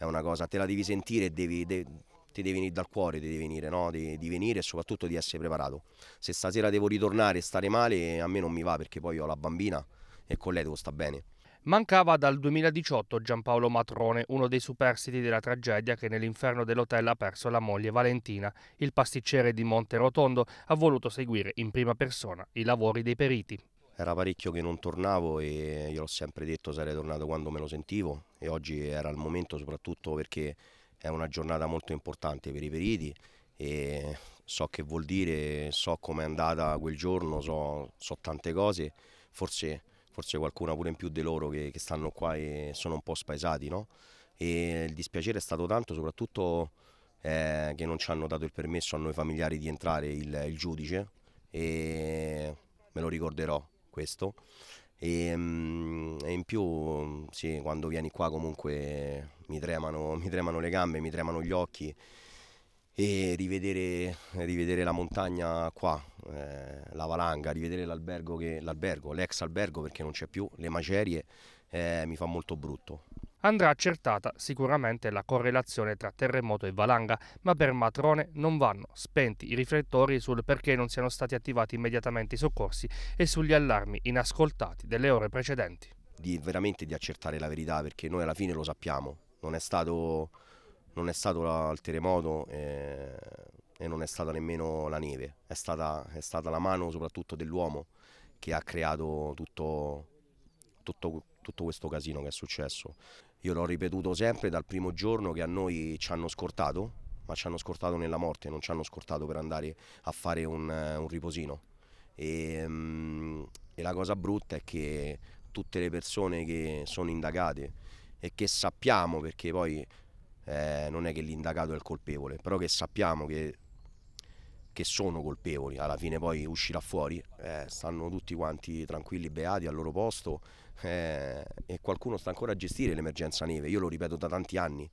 è una cosa, te la devi sentire e devi, de, ti devi venire dal cuore, devi venire, no? di, di, venire e soprattutto di essere preparato. Se stasera devo ritornare e stare male, a me non mi va perché poi ho la bambina e con lei devo stare bene. Mancava dal 2018 Giampaolo Matrone, uno dei superstiti della tragedia che nell'inferno dell'hotel ha perso la moglie Valentina. Il pasticcere di Monte Rotondo ha voluto seguire in prima persona i lavori dei periti era parecchio che non tornavo e io l'ho sempre detto sarei tornato quando me lo sentivo e oggi era il momento soprattutto perché è una giornata molto importante per i periti e so che vuol dire, so com'è andata quel giorno, so, so tante cose, forse, forse, qualcuna pure in più di loro che, che stanno qua e sono un po' spaesati no? e il dispiacere è stato tanto soprattutto eh, che non ci hanno dato il permesso a noi familiari di entrare il, il giudice e me lo ricorderò questo. E, ehm, e in più, sì, quando vieni qua comunque mi tremano, mi tremano le gambe, mi tremano gli occhi e rivedere, rivedere, la montagna qua, eh, la valanga, rivedere l'albergo, che, l'albergo, l'ex albergo perché non c'è più, le macerie, eh, mi fa molto brutto andrà accertata sicuramente la correlazione tra terremoto e valanga, ma per Matrone non vanno spenti i riflettori sul perché non siano stati attivati immediatamente i soccorsi e sugli allarmi inascoltati delle ore precedenti. Di, veramente di accertare la verità perché noi alla fine lo sappiamo, non è stato, non è stato la, il terremoto e, eh, e, non è stata nemmeno la neve, è stata, è stata la mano soprattutto dell'uomo che ha creato tutto, tutto tutto questo casino che è successo. Io l'ho ripetuto sempre dal primo giorno che a noi ci hanno scortato, ma ci hanno scortato nella morte, non ci hanno scortato per andare a fare un, un riposino. E, mm, e la cosa brutta è che tutte le persone che sono indagate e che sappiamo, perché poi eh, non è che l'indagato è il colpevole, però che sappiamo che che sono colpevoli, alla fine poi uscirà fuori, eh, stanno tutti quanti tranquilli, beati al loro posto eh, e qualcuno sta ancora a gestire l'emergenza neve, io lo ripeto da tanti anni,